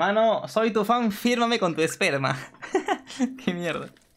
Mano, soy tu fan, fírmame con tu esperma. Qué mierda.